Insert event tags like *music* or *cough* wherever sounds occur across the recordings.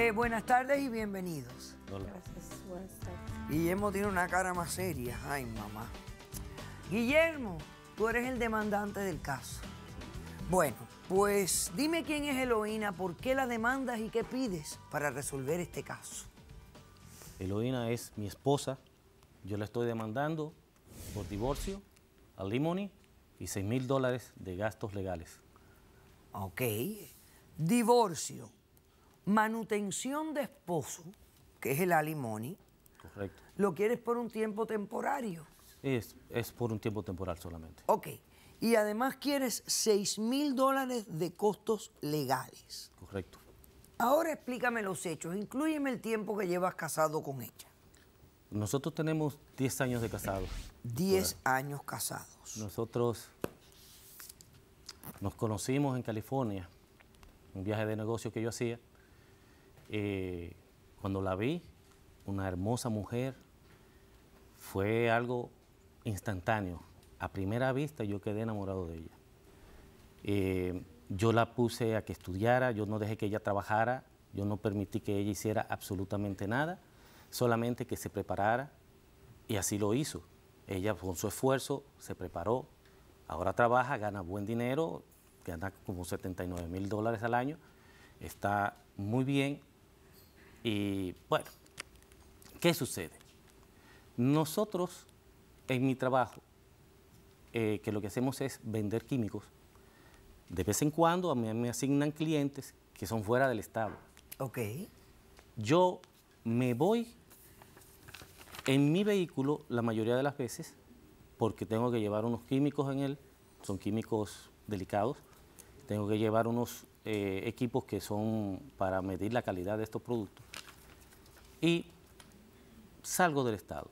Eh, buenas tardes y bienvenidos. Gracias, buenas tardes. Guillermo tiene una cara más seria. Ay, mamá. Guillermo, tú eres el demandante del caso. Bueno, pues dime quién es Eloína, por qué la demandas y qué pides para resolver este caso. Eloína es mi esposa. Yo la estoy demandando por divorcio, alimony y 6 mil dólares de gastos legales. Ok. Divorcio. Manutención de esposo, que es el alimony, Correcto. lo quieres por un tiempo temporario. Es, es por un tiempo temporal solamente. Ok. Y además quieres 6 mil dólares de costos legales. Correcto. Ahora explícame los hechos. Incluyeme el tiempo que llevas casado con ella. Nosotros tenemos 10 años de casados. 10 años casados. Nosotros nos conocimos en California, un viaje de negocio que yo hacía. Eh, cuando la vi, una hermosa mujer, fue algo instantáneo. A primera vista yo quedé enamorado de ella. Eh, yo la puse a que estudiara, yo no dejé que ella trabajara, yo no permití que ella hiciera absolutamente nada, solamente que se preparara y así lo hizo. Ella con su esfuerzo se preparó, ahora trabaja, gana buen dinero, gana como 79 mil dólares al año, está muy bien y bueno, ¿qué sucede? Nosotros, en mi trabajo, eh, que lo que hacemos es vender químicos, de vez en cuando a mí me asignan clientes que son fuera del Estado. Ok. Yo me voy en mi vehículo la mayoría de las veces porque tengo que llevar unos químicos en él, son químicos delicados, tengo que llevar unos eh, equipos que son para medir la calidad de estos productos y salgo del Estado.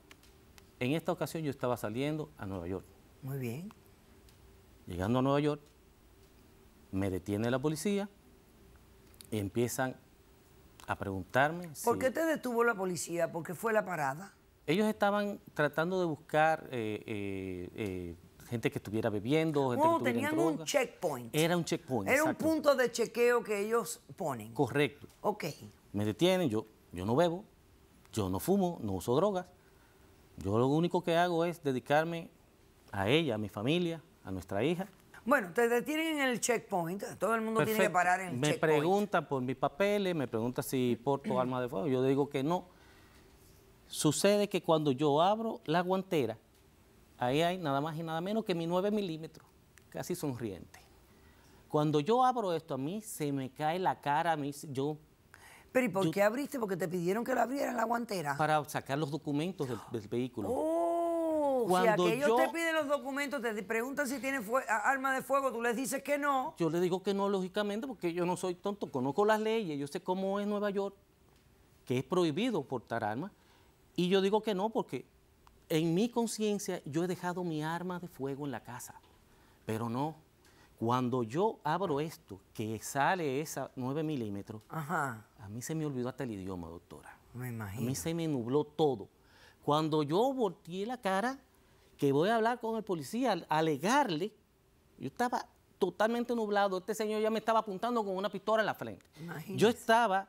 En esta ocasión yo estaba saliendo a Nueva York. Muy bien. Llegando a Nueva York, me detiene la policía y empiezan a preguntarme. ¿Por qué te detuvo la policía? ¿Por qué fue la parada? Ellos estaban tratando de buscar eh, eh, eh, gente que estuviera bebiendo, gente no, tenían un checkpoint. Era un checkpoint. Era un punto de chequeo que ellos ponen. Correcto. Ok. Me detienen, yo, yo no bebo, yo no fumo, no uso drogas. Yo lo único que hago es dedicarme a ella, a mi familia, a nuestra hija. Bueno, te detienen en el checkpoint, todo el mundo tiene que parar en el me checkpoint. Me pregunta por mis papeles, me pregunta si porto *clears throat* arma de fuego, yo digo que no. Sucede que cuando yo abro la guantera, ahí hay nada más y nada menos que mi 9 milímetros, casi sonriente. Cuando yo abro esto a mí, se me cae la cara, a mí, yo pero ¿y por qué abriste? Porque te pidieron que la abrieran la guantera. Para sacar los documentos del, vehículo. Oh, si aquellos te piden los documentos, te preguntan si tienen arma de fuego, tú les dices que no. Yo le digo que no, lógicamente, porque yo no soy tonto, conozco las leyes, yo sé cómo es Nueva York, que es prohibido portar armas. Y yo digo que no, porque en mi conciencia yo he dejado mi arma de fuego en la casa. Pero no, cuando yo abro esto, que sale esa 9 milímetros, a mí se me olvidó hasta el idioma, doctora. Me imagino. A mí se me nubló todo. Cuando yo volteé la cara, que voy a hablar con el policía, alegarle, yo estaba totalmente nublado. Este señor ya me estaba apuntando con una pistola en la frente. Yo estaba,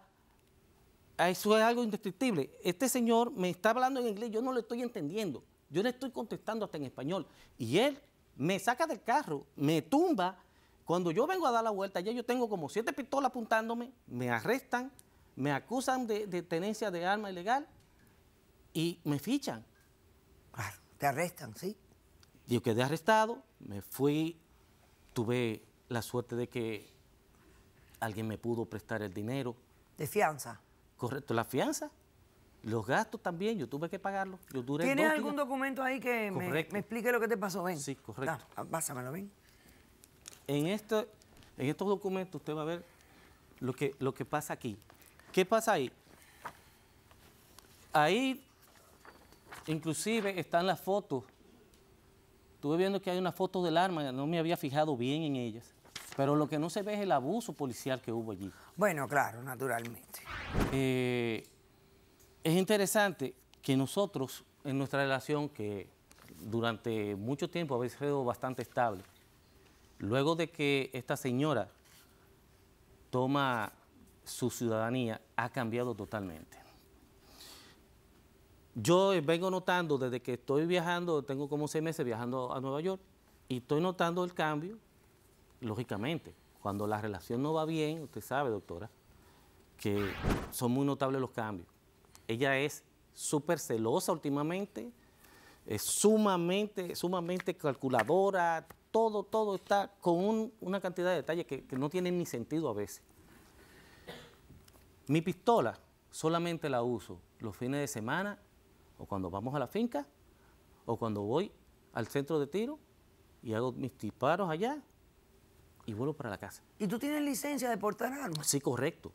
ah, eso es algo indescriptible. Este señor me está hablando en inglés, yo no LO estoy entendiendo. Yo le estoy contestando hasta en español. Y él me saca del carro, me tumba. Cuando yo vengo a dar la vuelta, ya yo tengo como siete pistolas apuntándome, me arrestan, me acusan de, tenencia de arma ilegal y me fichan. Claro, ah, te arrestan, sí. Yo quedé arrestado, me fui, tuve la suerte de que alguien me pudo prestar el dinero. ¿De fianza? Correcto, la fianza. Los gastos también, yo tuve que pagarlos. ¿Tienes algún documento ahí que me, explique lo que te pasó? Ven. Sí, correcto. pásamelo, ven. En, estos documentos usted va a ver lo que, pasa aquí. ¿Qué pasa ahí? Ahí, inclusive, están las fotos. Estuve viendo que hay UNAS FOTOS del arma, no me había fijado bien en ellas. Pero lo que no se ve es el abuso policial que hubo allí. Bueno, claro, naturalmente. Eh, es interesante que nosotros, en nuestra relación, que durante mucho tiempo ha sido bastante estable, luego de que esta señora toma su ciudadanía, ha cambiado totalmente. Yo vengo notando desde que estoy viajando, tengo como seis meses viajando a Nueva York, y estoy notando el cambio, lógicamente. Cuando la relación no va bien, usted sabe, doctora, que son muy notables los cambios. Ella es súper celosa últimamente, es sumamente, sumamente calculadora, todo, todo está con una cantidad de detalles que, que no tienen ni sentido a veces. Mi pistola solamente la uso los fines de semana o cuando vamos a la finca o cuando voy al centro de tiro y hago mis disparos allá y vuelvo para la casa. ¿Y tú tienes licencia de portar armas? Sí, correcto.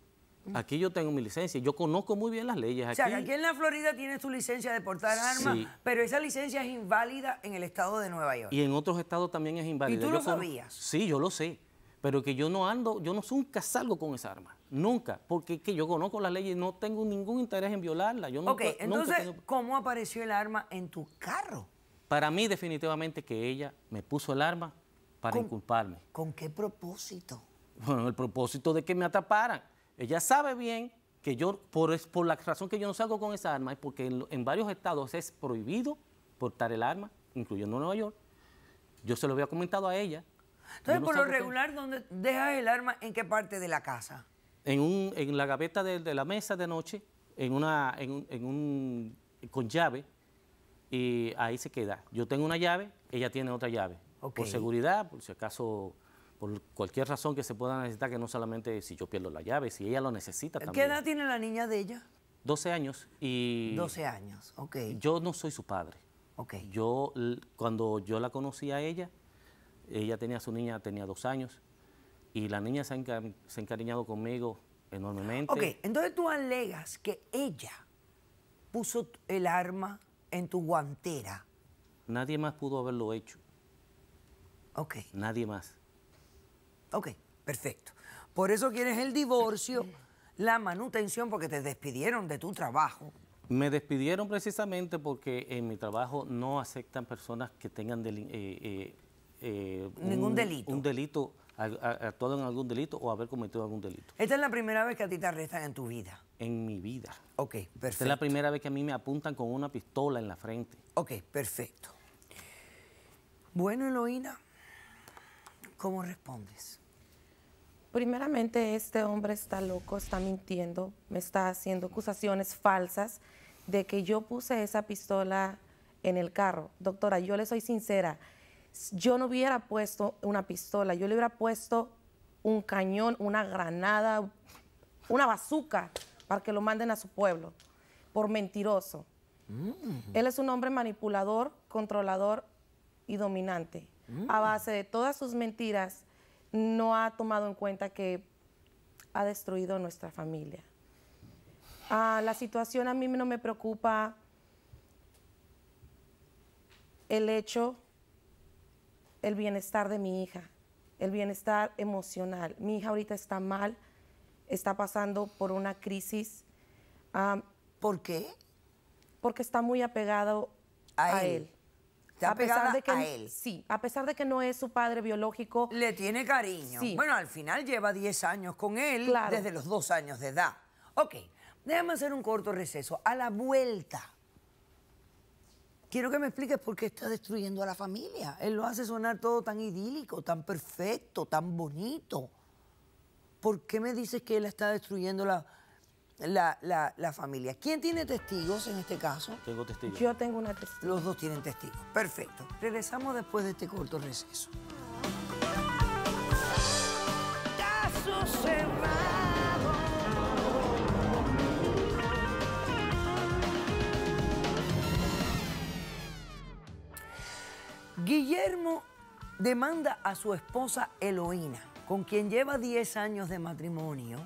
Aquí yo tengo mi licencia, yo conozco muy bien las leyes. Aquí, o sea, aquí en la Florida tienes tu licencia de portar armas, pero esa licencia es inválida en el estado de Nueva York. Y en otros estados también es inválida. ¿Y tú lo sabías? Sí, yo lo sé, pero que yo no ando, yo no nunca salgo con esa arma, nunca, porque es que yo conozco las leyes y no tengo ningún interés en violarla. Yo nunca, ok, entonces, ¿cómo apareció el arma en tu carro? Para mí definitivamente que ella me puso el arma para inculparme. ¿Con qué propósito? Bueno, el propósito de que me atraparan. Ella sabe bien que yo, por, por la razón que yo no salgo con esa arma, es porque en, varios estados es prohibido portar el arma, incluyendo Nueva York. Yo se lo había comentado a ella. Entonces, por lo regular, ¿dónde dejas el arma? ¿En qué parte de la casa? En, un, en la gaveta de, la mesa de noche, en una, en con llave, y ahí se queda. Yo tengo una llave, ella tiene otra llave. Por seguridad, por si acaso por cualquier razón que se pueda necesitar, que no solamente si yo pierdo la llave, si ella lo necesita también. ¿Qué edad tiene la niña de ella? 12 años y... 12 años, ok. Yo no soy su padre. Ok. Yo, cuando yo la conocí a ella, ella tenía a su niña, tenía dos años, y la niña se se ha encariñado conmigo enormemente. Ok, entonces tú alegas que ella puso el arma en tu guantera. Nadie más pudo haberlo hecho. Ok. Nadie más. Ok, perfecto. Por eso quieres el divorcio, la manutención, porque te despidieron de tu trabajo. Me despidieron precisamente porque en mi trabajo no aceptan personas que tengan eh, eh, eh, ningún delito. Un delito, actuado en algún delito o haber cometido algún delito. Esta es la primera vez que a ti te arrestan en tu vida. En mi vida. Ok, perfecto. Esta es la primera vez que a mí me apuntan con una pistola en la frente. Ok, perfecto. Bueno, Eloína, ¿cómo respondes? Primeramente, este hombre está loco, está mintiendo, me está haciendo acusaciones falsas de que yo puse esa pistola en el carro. Doctora, yo le soy sincera, yo no hubiera puesto una pistola, yo le hubiera puesto un cañón, una granada, una bazuca para que lo manden a su pueblo por mentiroso. Mm. Él es un hombre manipulador, controlador y dominante. A mm. base de todas sus mentiras, no ha tomado en cuenta que ha destruido nuestra familia. Ah, la situación a mí no me preocupa el hecho, el bienestar de mi hija, el bienestar emocional. Mi hija ahorita está mal, está pasando por una crisis. Ah, ¿Por qué? Porque está muy apegado a, él a pesar de que, él. Sí, a pesar de que no es su padre biológico. Le tiene cariño. Bueno, al final lleva 10 años con él, desde los dos años de edad. Ok, déjame hacer un corto receso. A la vuelta. Quiero que me expliques por qué está destruyendo a la familia. Él lo hace sonar todo tan idílico, tan perfecto, tan bonito. ¿Por qué me dices que él está destruyendo la la, familia. ¿Quién tiene testigos en este caso? Tengo testigos. Yo tengo una testigo. Los dos tienen testigos. Perfecto. Regresamos después de este corto receso. cerrado. Guillermo demanda a su esposa Eloína, con quien lleva 10 años de matrimonio,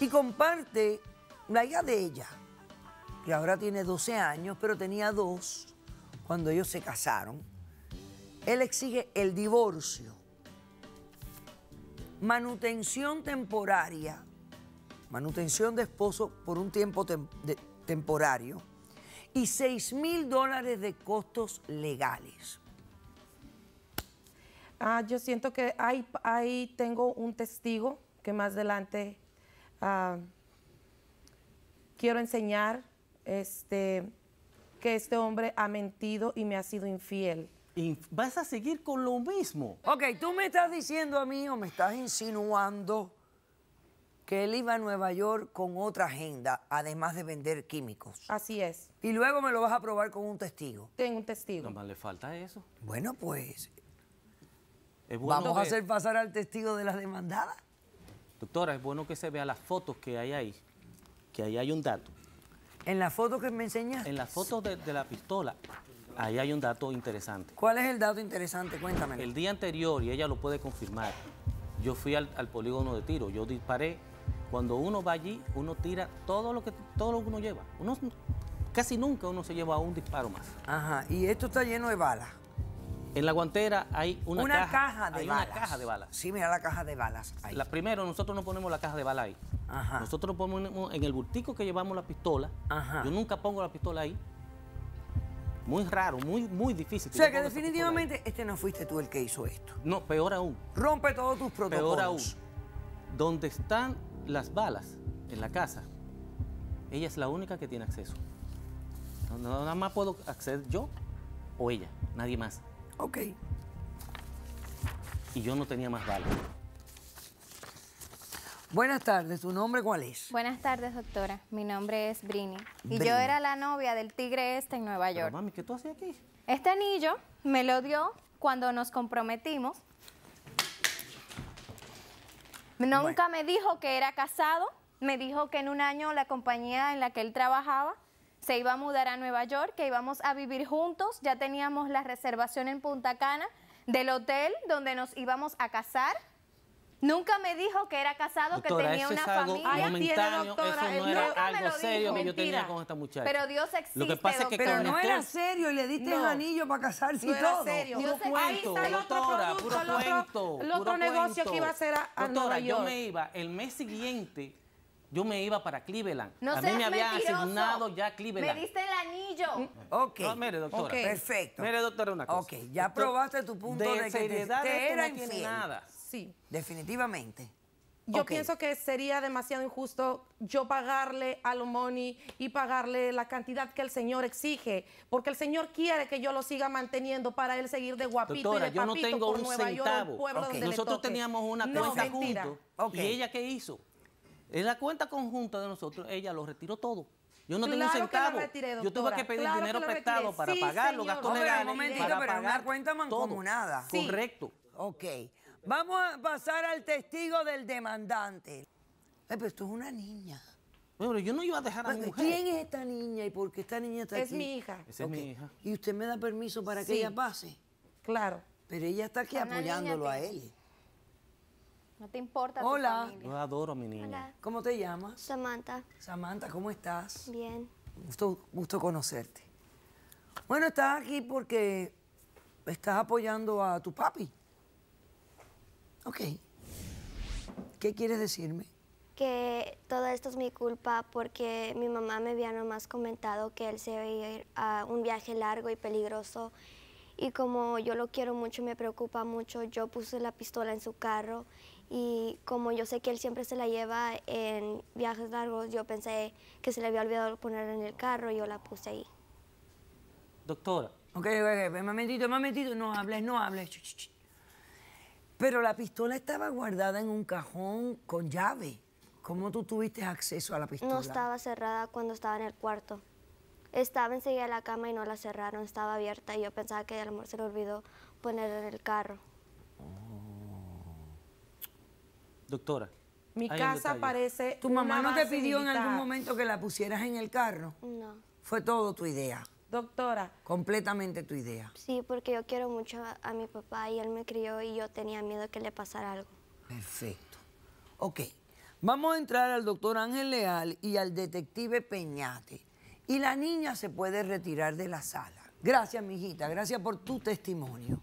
y comparte la hija de ella, que ahora tiene 12 años, pero tenía dos cuando ellos se casaron. Él exige el divorcio, manutención temporaria, manutención de esposo por un tiempo temporario y 6 mil dólares de costos legales. Ah, yo siento que ahí tengo un testigo que más adelante Ah, quiero enseñar este, que este hombre ha mentido y me ha sido infiel. vas a seguir con lo mismo. Ok, tú me estás diciendo a mí o me estás insinuando que él iba a Nueva York con otra agenda, además de vender químicos. Así es. Y luego me lo vas a probar con un testigo. Tengo un testigo. Nomás le falta eso. Bueno, pues. ¿Vamos a hacer pasar al testigo de LA demandadas? Doctora, es bueno que se vea las fotos que hay ahí, que ahí hay un dato. ¿En la foto que me enseñas? En las fotos de, la pistola, ahí hay un dato interesante. ¿Cuál es el dato interesante? Cuéntame. El día anterior, y ella lo puede confirmar, yo fui al, polígono de tiro, yo disparé. Cuando uno va allí, uno tira todo lo que, todo lo uno lleva. Uno, casi nunca uno se lleva un disparo más. Ajá, y esto está lleno de balas. En la guantera hay una, caja, de hay balas. Una caja de balas. Sí, mira la caja de balas La, primero, nosotros no ponemos la caja de balas ahí. Nosotros ponemos en el bultico que llevamos la pistola. Yo nunca pongo la pistola ahí. Muy raro, muy, muy difícil. O sea que definitivamente este no fuiste tú el que hizo esto. No, peor aún. Rompe todos tus protocolos. Peor aún. Donde están las balas en la casa, ella es la única que tiene acceso. Nada más puedo acceder yo o ella, nadie más. Ok. Y yo no tenía más valor. Buenas tardes, ¿tu nombre cuál es? Buenas tardes, doctora. Mi nombre es Brini. Y yo era la novia del tigre este en Nueva York. mami, ¿qué tú haces aquí? Este anillo me lo dio cuando nos comprometimos. Nunca me dijo que era casado. Me dijo que en un año la compañía en la que él trabajaba se iba a mudar a Nueva York, que íbamos a vivir juntos, ya teníamos la reservación en Punta Cana del hotel donde nos íbamos a casar. Nunca me dijo que era casado, que tenía una familia. Momentáneo, eso no era algo serio que yo tenía con esta muchacha. Pero Dios existe. pero no era serio y le diste no. el anillo para casarse y todo. Era serio. Puro cuento, el otro doctora, puro cuento, el otro negocio que iba a hacer a, a Nueva York. yo me iba el mes siguiente yo me iba para Cleveland. No a mí me había asignado ya Cleveland. Me diste el anillo. Mm. Ok. mire, doctora. Perfecto. Mire, doctora, una cosa. Ok, ya probaste tu punto de, de que te, era nada. Sí. Definitivamente. Yo pienso que sería demasiado injusto yo pagarle a Lomoni y pagarle la cantidad que el Señor exige, porque el Señor quiere que yo lo siga manteniendo para él seguir de guapito y de yo papito no tengo por un Nueva centavo. York, pueblo Nosotros teníamos una cuenta juntos. ¿Y ella qué hizo? En la cuenta conjunta de nosotros, ella lo retiró todo. Yo no tenía un centavo. yo tuve que pedir dinero prestado para pagarlo, pagar los gastos legales. Un para pagar una cuenta mancomunada. Correcto. Ok. Vamos a pasar al testigo del demandante. Ay, pero esto es una niña. Pero yo no iba a dejar a mi mujer. ¿Quién es esta niña y por qué esta niña está aquí? Es mi hija. Esa es mi hija. ¿Y usted me da permiso para que ella pase? Claro. Pero ella está aquí apoyándolo a él. No te importa Hola. tu Yo adoro mi niña. Hola. ¿Cómo te llamas? Samantha. Samantha, ¿cómo estás? Bien. Gusto, gusto conocerte. Bueno, estás aquí porque estás apoyando a tu papi. Ok. ¿Qué quieres decirme? Que todo esto es mi culpa porque mi mamá me había nomás comentado que él se iba a ir a un viaje largo y peligroso y como yo lo quiero mucho y me preocupa mucho, yo puse la pistola en su carro y como yo sé que él siempre se la lleva en viajes largos, yo pensé que se le había olvidado ponerla en el carro y yo la puse ahí. Doctora. Ok, ok, momentito, momentito, no hables, no hables. Pero la pistola estaba guardada en un cajón con llave. ¿Cómo tú tuviste acceso a la pistola? No estaba cerrada cuando estaba en el cuarto. Estaba enseguida en la cama y no la cerraron, estaba abierta y yo pensaba que el amor se le olvidó ponerla en el carro. Doctora. Mi casa parece. ¿Tu mamá no te pidió en algún momento que la pusieras en el carro? No. Fue todo tu idea. Doctora. Completamente tu idea. Sí, porque yo quiero mucho a, mi papá y él me crió y yo tenía miedo que le pasara algo. Perfecto. Ok. Vamos a entrar al doctor Ángel Leal y al detective Peñate. Y la niña se puede retirar de la sala. Gracias, mijita. Gracias por tu testimonio.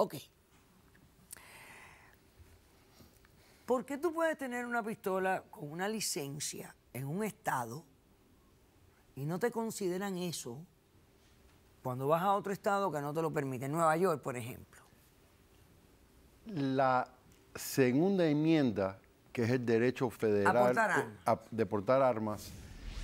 Ok. ¿Por qué tú puedes tener una pistola con una licencia en un estado y no te consideran eso cuando vas a otro estado que no te lo permite? En Nueva York, por ejemplo. La segunda enmienda, que es el derecho federal a deportar portar armas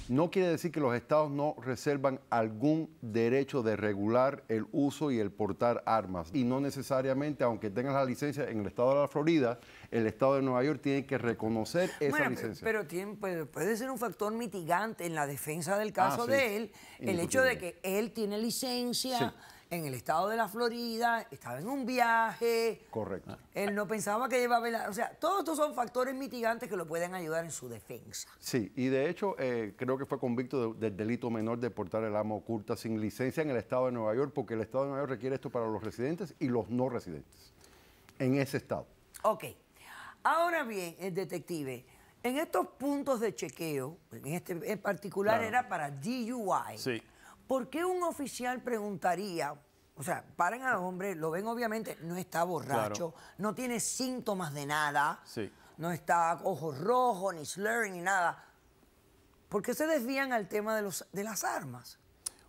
no quiere decir que los estados no reservan algún derecho de regular el uso y el portar armas. Y no necesariamente, aunque tengas la licencia en el estado de la Florida, el estado de Nueva York tiene que reconocer esa licencia. Pero, pues, puede, ser un factor mitigante en la defensa del ah, caso de él, el hecho de que él tiene licencia en el estado de la Florida, estaba en un viaje. Correcto. Él no pensaba que LLEVABA... a O sea, todos estos son factores mitigantes que lo pueden ayudar en su defensa. Sí, y de hecho, eh, creo que fue convicto del delito menor de portar el arma oculta sin licencia en el estado de Nueva York, porque el estado de Nueva York requiere esto para los residentes y los no residentes en ese estado. Ok. Ahora bien, eh, detective. En estos puntos de chequeo, en este particular era para DUI. Sí. ¿Por qué un oficial preguntaría? O sea, paran al hombre, lo ven obviamente, no está borracho, no tiene síntomas de nada, no está ojos rojos, ni slurring, ni nada. ¿Por qué se desvían al tema de, los, de las armas?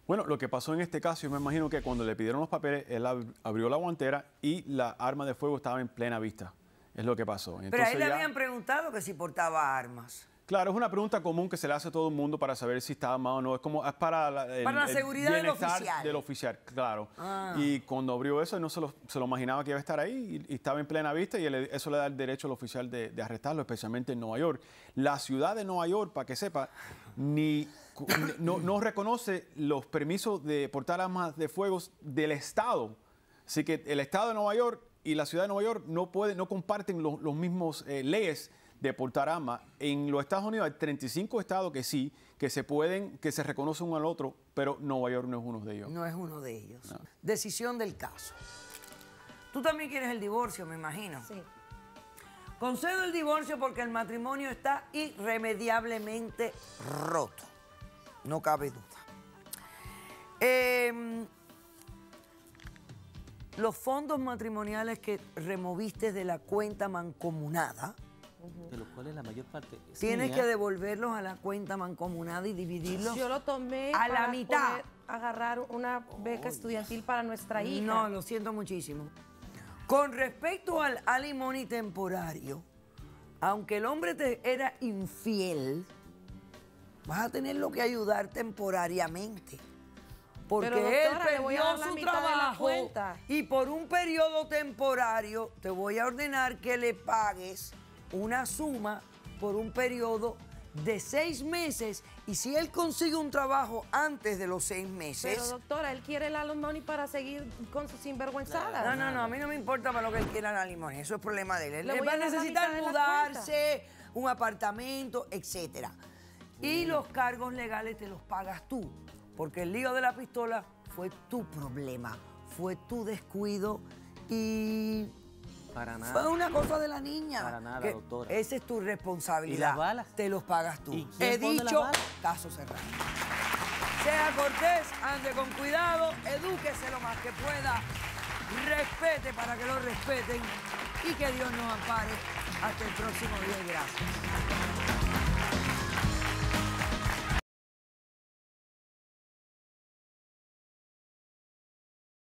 Bueno, lo que pasó en este caso, yo me imagino que cuando le pidieron los papeles, él abrió la guantera y la arma de fuego estaba en plena vista. Es lo que pasó. Pero él le habían preguntado que si portaba armas. Claro, es una pregunta común que se le hace a todo el mundo para saber si está armado o no. Es como, para la, el, seguridad del oficial. claro. Ah. Y cuando abrió eso, no se lo, se lo, imaginaba que iba a estar ahí y, estaba en plena vista y eso le da el derecho al oficial de, arrestarlo, especialmente en Nueva York. La ciudad de Nueva York, para que sepa, ni, no, reconoce los permisos de portar armas de fuego del Estado. Así que el Estado de Nueva York y la ciudad de Nueva York no, pueden, no comparten los mismos eh, leyes de Portarama, en los Estados Unidos hay 35 estados que sí, que se pueden, que se reconocen uno al otro, pero Nueva York no es uno de ellos. No es uno de ellos. Decisión del caso. Tú también quieres el divorcio, me imagino. Sí. Concedo el divorcio porque el matrimonio está irremediablemente roto. No cabe duda. Em, los fondos matrimoniales que removiste de la cuenta mancomunada de los cuales la mayor parte Tienes que devolverlos a la cuenta mancomunada y dividirlos. Yo lo tomé a la mitad. Poder agarrar una beca estudiantil para nuestra hija. No, lo siento muchísimo. Con respecto al alimony temporario, aunque el hombre te era infiel, vas a tenerlo que ayudar temporariamente. Porque él perdió su trabajo y por un periodo temporario te voy a ordenar que le pagues una suma por un periodo de seis meses y si él consigue un trabajo antes de los seis meses... Pero doctora, él quiere el alimony para seguir con sus sinvergüenzadas. No, no, no, a mí no me importa para lo que él quiera el alumnón. eso es problema de él. él va a necesitar mudarse, un apartamento, etcétera. Y mm. los cargos legales te los pagas tú, porque el lío de la pistola fue tu problema, fue tu descuido y para nada. Fue una cosa de la niña. Para Esa es tu responsabilidad. Te los pagas tú. He dicho, caso cerrado. Sea cortés, ande con cuidado, edúquese lo más que pueda, respete para que lo respeten y que Dios nos ampare. Hasta el próximo día gracias.